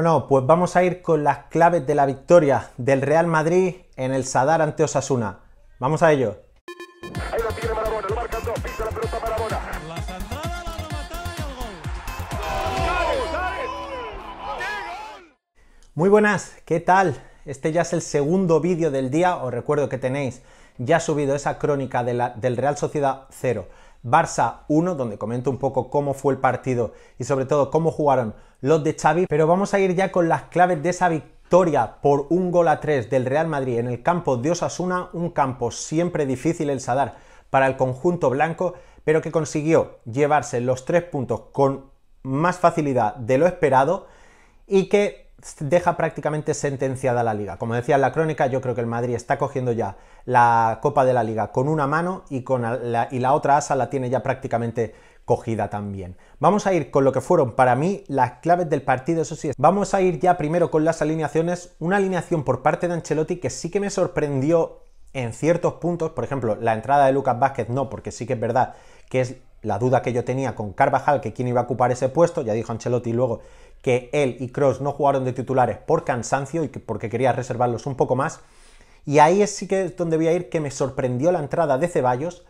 Bueno, pues vamos a ir con las claves de la victoria del Real Madrid en el Sadar ante Osasuna. Vamos a ello. Muy buenas, ¿qué tal? Este ya es el segundo vídeo del día, os recuerdo que tenéis ya ha subido esa crónica del Real Sociedad 0, Barça 1, donde comento un poco cómo fue el partido y sobre todo cómo jugaron los de Xavi, pero vamos a ir ya con las claves de esa victoria por un gol a 3 del Real Madrid en el campo de Osasuna, un campo siempre difícil el Sadar para el conjunto blanco, pero que consiguió llevarse los tres puntos con más facilidad de lo esperado y que deja prácticamente sentenciada la liga. Como decía en la crónica, yo creo que el Madrid está cogiendo ya la Copa de la Liga con una mano y, con la, y la otra asa la tiene ya prácticamente cogida también. Vamos a ir con lo que fueron para mí las claves del partido, eso sí. Vamos a ir ya primero con las alineaciones. Una alineación por parte de Ancelotti que sí que me sorprendió en ciertos puntos. Por ejemplo, la entrada de Lucas Vázquez no, porque sí que es verdad que es la duda que yo tenía con Carvajal, que quién iba a ocupar ese puesto. Ya dijo Ancelotti luego que él y Cross no jugaron de titulares por cansancio y porque quería reservarlos un poco más. Y ahí es sí que es donde voy a ir que me sorprendió la entrada de Ceballos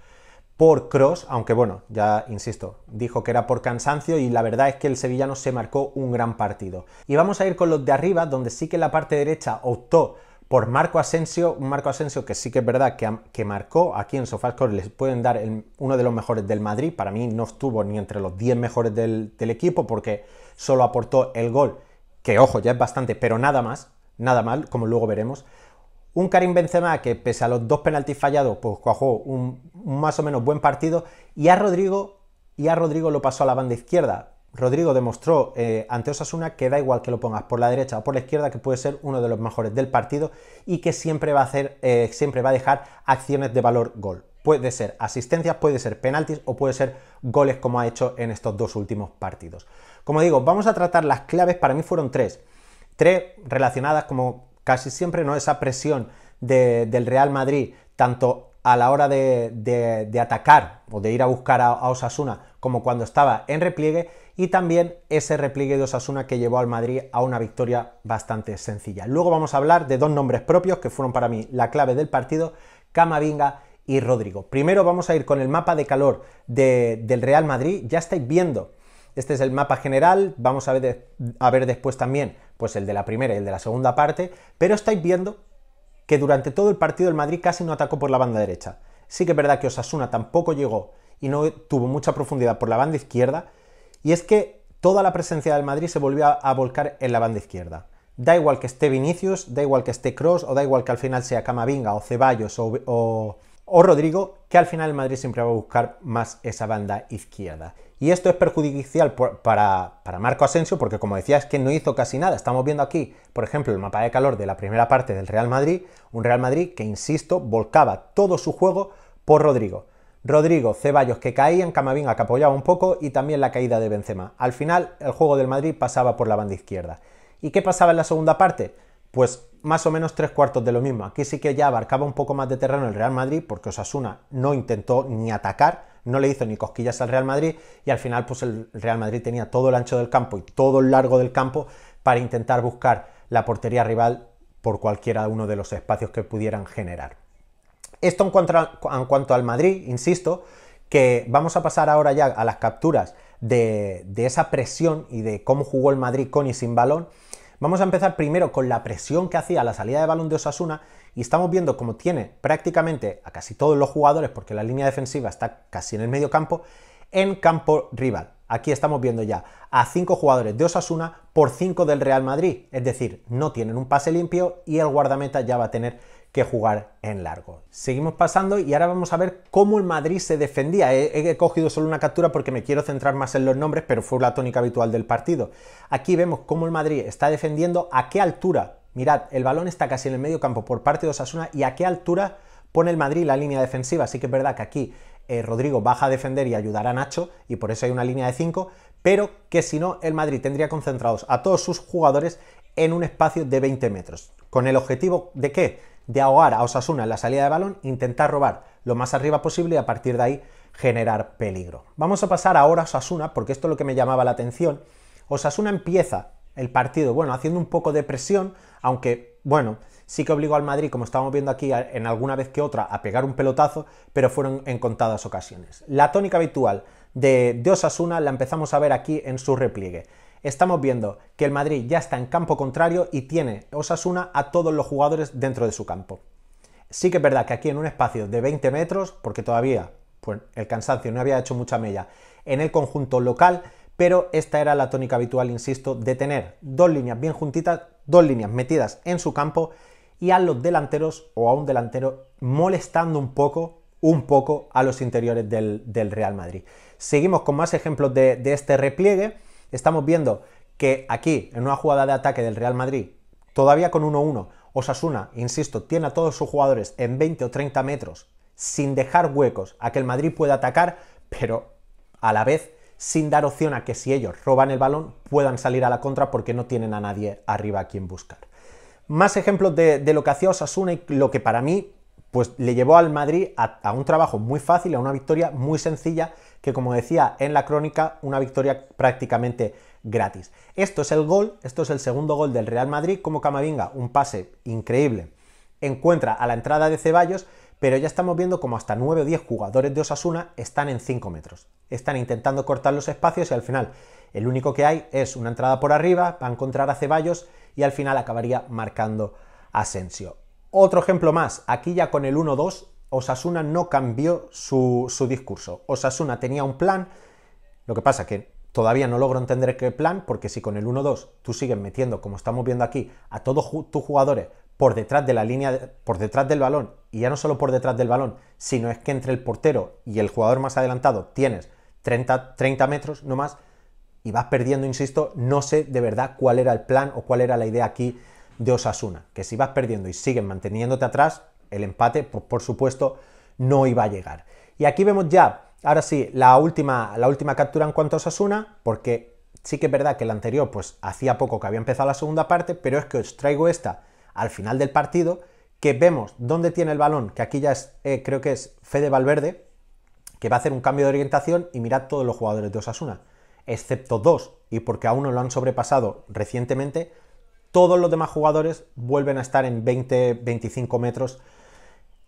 por Cross, aunque bueno, ya insisto, dijo que era por cansancio y la verdad es que el sevillano se marcó un gran partido. Y vamos a ir con los de arriba, donde sí que la parte derecha optó por Marco Asensio, un Marco Asensio que sí que es verdad que, que marcó, aquí en Sofascore les pueden dar uno de los mejores del Madrid, para mí no estuvo ni entre los 10 mejores del, del equipo porque solo aportó el gol, que ojo, ya es bastante, pero nada más, nada mal, como luego veremos. Un Karim Benzema que pese a los dos penaltis fallados, pues cuajó un, más o menos buen partido y a Rodrigo y a Rodrigo lo pasó a la banda izquierda. Rodrigo demostró eh, ante Osasuna que da igual que lo pongas por la derecha o por la izquierda, que puede ser uno de los mejores del partido y que siempre va a hacer, eh, siempre va a dejar acciones de valor gol. Puede ser asistencias, puede ser penaltis o puede ser goles como ha hecho en estos dos últimos partidos. Como digo, vamos a tratar las claves, para mí fueron tres. Tres relacionadas como casi siempre, ¿no? Esa presión del Real Madrid, tanto a la hora de, atacar o de ir a buscar a, a, Osasuna, como cuando estaba en repliegue, y también ese repliegue de Osasuna que llevó al Madrid a una victoria bastante sencilla. Luego vamos a hablar de dos nombres propios que fueron para mí la clave del partido, Camavinga y Rodrigo. Primero vamos a ir con el mapa de calor del Real Madrid, ya estáis viendo este es el mapa general, vamos a ver, a ver después también pues el de la primera y el de la segunda parte, pero estáis viendo que durante todo el partido el Madrid casi no atacó por la banda derecha. Sí que es verdad que Osasuna tampoco llegó y no tuvo mucha profundidad por la banda izquierda, y es que toda la presencia del Madrid se volvió a, volcar en la banda izquierda. Da igual que esté Vinicius, da igual que esté Cross, o da igual que al final sea Camavinga o Ceballos o Rodrigo, que al final el Madrid siempre va a buscar más esa banda izquierda. Y esto es perjudicial para, para, Marco Asensio porque, como decía, es que no hizo casi nada. Estamos viendo aquí, por ejemplo, el mapa de calor de la primera parte del Real Madrid, un Real Madrid que, insisto, volcaba todo su juego por Rodrigo. Rodrigo, Ceballos que caían, Camavinga que apoyaba un poco y también la caída de Benzema. Al final, el juego del Madrid pasaba por la banda izquierda. ¿Y qué pasaba en la segunda parte? Pues más o menos tres cuartos de lo mismo. Aquí sí que ya abarcaba un poco más de terreno el Real Madrid porque Osasuna no intentó ni atacar no le hizo ni cosquillas al Real Madrid y al final pues el Real Madrid tenía todo el ancho del campo y todo el largo del campo para intentar buscar la portería rival por cualquiera uno de los espacios que pudieran generar. Esto en cuanto, al Madrid, insisto, que vamos a pasar ahora ya a las capturas de esa presión y de cómo jugó el Madrid con y sin balón. Vamos a empezar primero con la presión que hacía la salida de balón de Osasuna y estamos viendo cómo tiene prácticamente a casi todos los jugadores, porque la línea defensiva está casi en el medio campo, en campo rival. Aquí estamos viendo ya a cinco jugadores de Osasuna por 5 del Real Madrid, es decir, no tienen un pase limpio y el guardameta ya va a tener que jugar en largo. Seguimos pasando y ahora vamos a ver cómo el Madrid se defendía. He, cogido solo una captura porque me quiero centrar más en los nombres, pero fue la tónica habitual del partido. Aquí vemos cómo el Madrid está defendiendo a qué altura. Mirad, el balón está casi en el medio campo por parte de Osasuna y a qué altura pone el Madrid la línea defensiva. Así que es verdad que aquí eh, Rodrigo baja a defender y ayudar a Nacho, y por eso hay una línea de 5, pero que si no, el Madrid tendría concentrados a todos sus jugadores en un espacio de 20 metros. ¿Con el objetivo de qué? de ahogar a Osasuna en la salida de balón, intentar robar lo más arriba posible y a partir de ahí generar peligro. Vamos a pasar ahora a Osasuna, porque esto es lo que me llamaba la atención. Osasuna empieza el partido, bueno, haciendo un poco de presión, aunque, bueno, sí que obligó al Madrid, como estábamos viendo aquí en alguna vez que otra, a pegar un pelotazo, pero fueron en contadas ocasiones. La tónica habitual de, de Osasuna la empezamos a ver aquí en su repliegue estamos viendo que el Madrid ya está en campo contrario y tiene Osasuna a todos los jugadores dentro de su campo. Sí que es verdad que aquí en un espacio de 20 metros, porque todavía pues, el cansancio no había hecho mucha mella en el conjunto local, pero esta era la tónica habitual, insisto, de tener dos líneas bien juntitas, dos líneas metidas en su campo y a los delanteros o a un delantero molestando un poco, un poco a los interiores del, Real Madrid. Seguimos con más ejemplos de este repliegue Estamos viendo que aquí, en una jugada de ataque del Real Madrid, todavía con 1-1, Osasuna, insisto, tiene a todos sus jugadores en 20 o 30 metros, sin dejar huecos a que el Madrid pueda atacar, pero a la vez sin dar opción a que si ellos roban el balón puedan salir a la contra porque no tienen a nadie arriba a quien buscar. Más ejemplos de, lo que hacía Osasuna y lo que para mí pues le llevó al Madrid a, un trabajo muy fácil, a una victoria muy sencilla, que como decía en la crónica, una victoria prácticamente gratis. Esto es el gol, esto es el segundo gol del Real Madrid, como Camavinga, un pase increíble, encuentra a la entrada de Ceballos, pero ya estamos viendo como hasta 9 o 10 jugadores de Osasuna están en 5 metros. Están intentando cortar los espacios y al final el único que hay es una entrada por arriba, va a encontrar a Ceballos y al final acabaría marcando Asensio. Otro ejemplo más, aquí ya con el 1-2, Osasuna no cambió su, discurso. Osasuna tenía un plan, lo que pasa que todavía no logro entender qué plan, porque si con el 1-2 tú sigues metiendo, como estamos viendo aquí, a todos tus jugadores por detrás de la línea, por detrás del balón, y ya no solo por detrás del balón, sino es que entre el portero y el jugador más adelantado tienes 30, 30 metros no más, y vas perdiendo, insisto, no sé de verdad cuál era el plan o cuál era la idea aquí de Osasuna, que si vas perdiendo y siguen manteniéndote atrás, el empate, pues por supuesto, no iba a llegar. Y aquí vemos ya, ahora sí, la última, la última captura en cuanto a Osasuna, porque sí que es verdad que la anterior, pues hacía poco que había empezado la segunda parte, pero es que os traigo esta al final del partido, que vemos dónde tiene el balón, que aquí ya es, eh, creo que es Fede Valverde, que va a hacer un cambio de orientación y mirad todos los jugadores de Osasuna, excepto dos, y porque a uno lo han sobrepasado recientemente, todos los demás jugadores vuelven a estar en 20-25 metros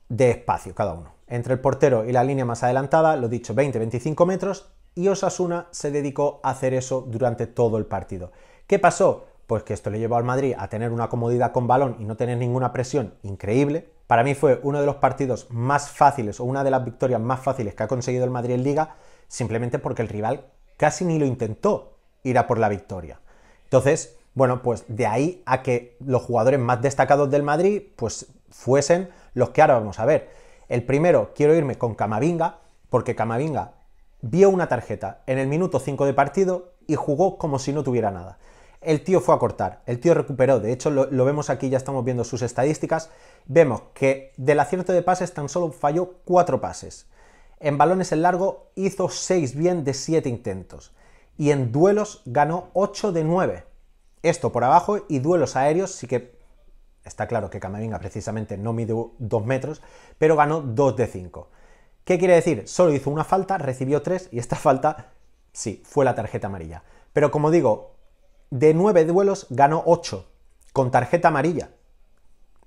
de espacio cada uno. Entre el portero y la línea más adelantada, lo dicho, 20-25 metros, y Osasuna se dedicó a hacer eso durante todo el partido. ¿Qué pasó? Pues que esto le llevó al Madrid a tener una comodidad con balón y no tener ninguna presión increíble. Para mí fue uno de los partidos más fáciles o una de las victorias más fáciles que ha conseguido el Madrid en Liga, simplemente porque el rival casi ni lo intentó ir a por la victoria. Entonces, bueno, pues de ahí a que los jugadores más destacados del Madrid pues fuesen los que ahora vamos a ver. El primero, quiero irme con Camavinga, porque Camavinga vio una tarjeta en el minuto 5 de partido y jugó como si no tuviera nada. El tío fue a cortar, el tío recuperó, de hecho lo, lo, vemos aquí, ya estamos viendo sus estadísticas, vemos que del acierto de pases tan solo falló 4 pases. En balones en largo hizo 6 bien de 7 intentos y en duelos ganó 8 de 9. Esto por abajo y duelos aéreos sí que está claro que Camavinga precisamente no mide 2 metros, pero ganó 2 de 5. ¿Qué quiere decir? Solo hizo una falta, recibió 3 y esta falta, sí, fue la tarjeta amarilla. Pero como digo, de 9 duelos ganó 8 con tarjeta amarilla.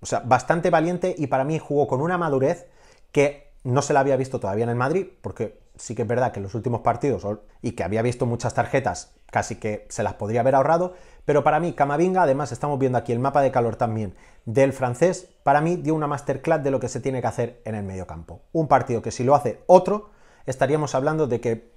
O sea, bastante valiente y para mí jugó con una madurez que no se la había visto todavía en el Madrid, porque sí que es verdad que en los últimos partidos y que había visto muchas tarjetas, casi que se las podría haber ahorrado, pero para mí Camavinga, además estamos viendo aquí el mapa de calor también del francés, para mí dio una masterclass de lo que se tiene que hacer en el mediocampo. Un partido que si lo hace otro, estaríamos hablando de que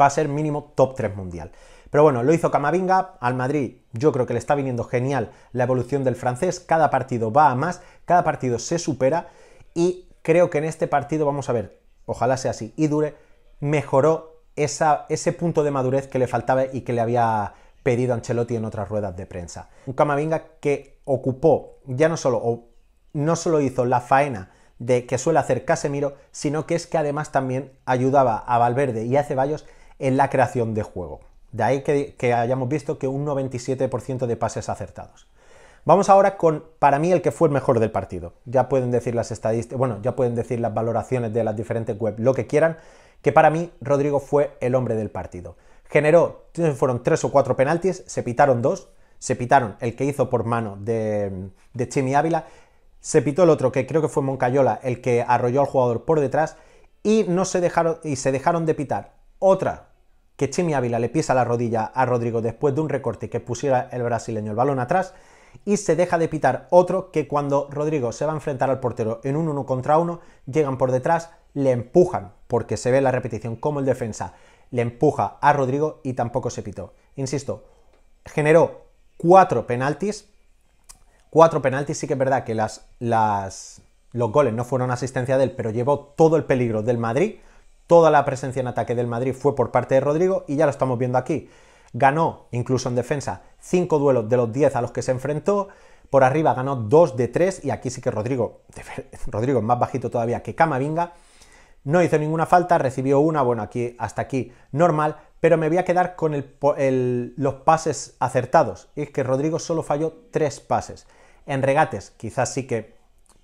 va a ser mínimo top 3 mundial. Pero bueno, lo hizo Camavinga, al Madrid yo creo que le está viniendo genial la evolución del francés, cada partido va a más, cada partido se supera y creo que en este partido vamos a ver, ojalá sea así y dure, mejoró ese punto de madurez que le faltaba y que le había pedido Ancelotti en otras ruedas de prensa. Un Camavinga que ocupó, ya no solo, o no solo hizo la faena de que suele hacer Casemiro, sino que es que además también ayudaba a Valverde y a Ceballos en la creación de juego. De ahí que, hayamos visto que un 97% de pases acertados. Vamos ahora con, para mí, el que fue el mejor del partido. Ya pueden decir las estadísticas, bueno, ya pueden decir las valoraciones de las diferentes webs, lo que quieran, que para mí Rodrigo fue el hombre del partido. Generó, fueron tres o cuatro penaltis, se pitaron dos, se pitaron el que hizo por mano de, de Chimi Ávila, se pitó el otro que creo que fue Moncayola, el que arrolló al jugador por detrás, y, no se, dejaron, y se dejaron de pitar otra que Chimi Ávila le pisa la rodilla a Rodrigo después de un recorte que pusiera el brasileño el balón atrás, y se deja de pitar otro que cuando Rodrigo se va a enfrentar al portero en un uno contra uno, llegan por detrás, le empujan porque se ve la repetición como el defensa le empuja a Rodrigo y tampoco se pitó. Insisto, generó cuatro penaltis, cuatro penaltis, sí que es verdad que las, los goles no fueron asistencia de él, pero llevó todo el peligro del Madrid, toda la presencia en ataque del Madrid fue por parte de Rodrigo y ya lo estamos viendo aquí. Ganó, incluso en defensa, cinco duelos de los diez a los que se enfrentó, por arriba ganó dos de tres, y aquí sí que Rodrigo, Rodrigo es más bajito todavía que Camavinga, no hizo ninguna falta, recibió una, bueno, aquí hasta aquí normal, pero me voy a quedar con los pases acertados. Y es que Rodrigo solo falló tres pases. En regates, quizás sí que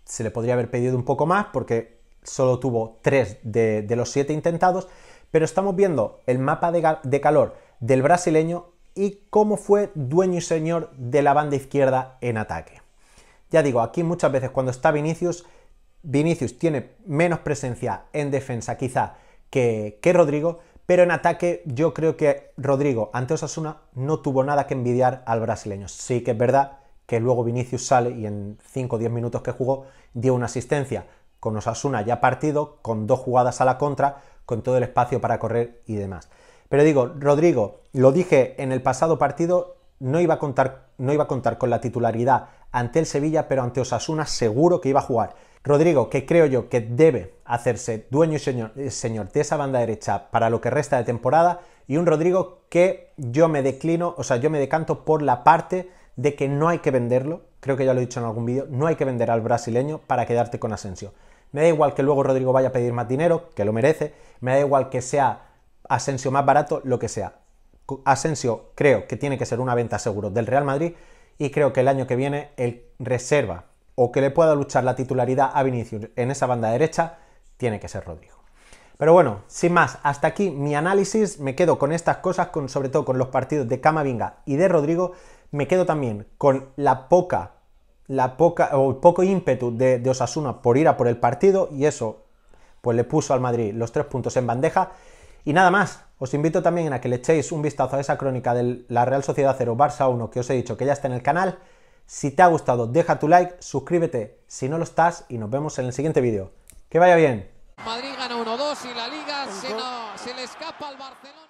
se le podría haber pedido un poco más, porque solo tuvo tres de, los siete intentados, pero estamos viendo el mapa de, calor del brasileño y cómo fue dueño y señor de la banda izquierda en ataque. Ya digo, aquí muchas veces cuando está Vinicius Vinicius tiene menos presencia en defensa quizá que, que Rodrigo, pero en ataque yo creo que Rodrigo ante Osasuna no tuvo nada que envidiar al brasileño. Sí que es verdad que luego Vinicius sale y en 5 o 10 minutos que jugó dio una asistencia. Con Osasuna ya partido, con dos jugadas a la contra, con todo el espacio para correr y demás. Pero digo, Rodrigo, lo dije en el pasado partido, no iba a contar, no iba a contar con la titularidad ante el Sevilla, pero ante Osasuna seguro que iba a jugar. Rodrigo, que creo yo que debe hacerse dueño y eh, señor, de esa banda derecha para lo que resta de temporada, y un Rodrigo que yo me declino, o sea, yo me decanto por la parte de que no hay que venderlo, creo que ya lo he dicho en algún vídeo, no hay que vender al brasileño para quedarte con Asensio. Me da igual que luego Rodrigo vaya a pedir más dinero, que lo merece, me da igual que sea Asensio más barato, lo que sea. Asensio creo que tiene que ser una venta seguro del Real Madrid y creo que el año que viene el reserva o que le pueda luchar la titularidad a Vinicius en esa banda derecha, tiene que ser Rodrigo. Pero bueno, sin más, hasta aquí mi análisis, me quedo con estas cosas, con, sobre todo con los partidos de Camavinga y de Rodrigo, me quedo también con la poca, la poca, o poco ímpetu de, Osasuna por ir a por el partido, y eso, pues le puso al Madrid los tres puntos en bandeja. Y nada más, os invito también a que le echéis un vistazo a esa crónica de la Real Sociedad 0 Barça 1 que os he dicho que ya está en el canal. Si te ha gustado, deja tu like, suscríbete si no lo estás y nos vemos en el siguiente vídeo. Que vaya bien. Madrid gana 1-2 y la liga se, no, se le escapa al Barcelona.